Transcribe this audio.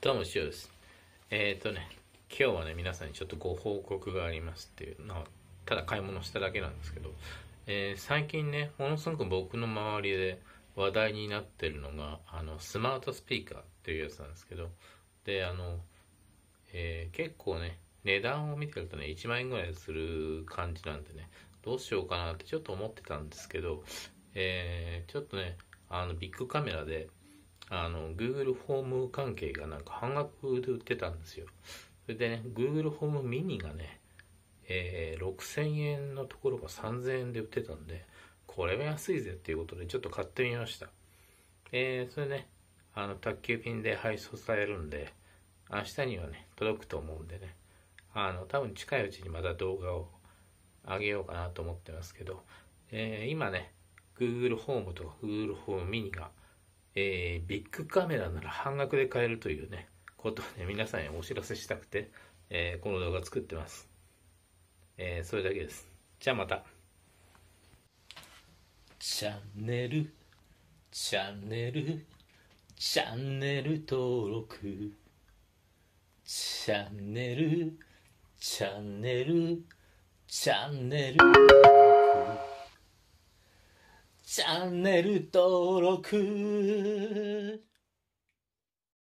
どうも、しおです。えっ、ー、とね、今日はね、皆さんにちょっとご報告がありますっていう、ただ買い物しただけなんですけど、えー、最近ね、ものすごく僕の周りで話題になってるのが、あの、スマートスピーカーっていうやつなんですけど、で、あの、えー、結構ね、値段を見てるとね、1万円ぐらいする感じなんでね、どうしようかなってちょっと思ってたんですけど、えー、ちょっとね、あの、ビッグカメラで、あの、Google ホーム関係がなんか半額で売ってたんですよ。それでね、Google ホームミニがね、えー、6000円のところが3000円で売ってたんで、これは安いぜっていうことでちょっと買ってみました。えー、それね、あの、宅急便で配送されるんで、明日にはね、届くと思うんでね、あの、多分近いうちにまた動画を上げようかなと思ってますけど、えー、今ね、Google ホームと Google ホームミニがえー、ビッグカメラなら半額で買えるというね、ことをね、皆さんにお知らせしたくて、えー、この動画作ってます。えー、それだけです。じゃあまた。チャンネル、チャンネル、チャンネル登録。チャンネル、チャンネル、チャンネル登録。チャンネル登録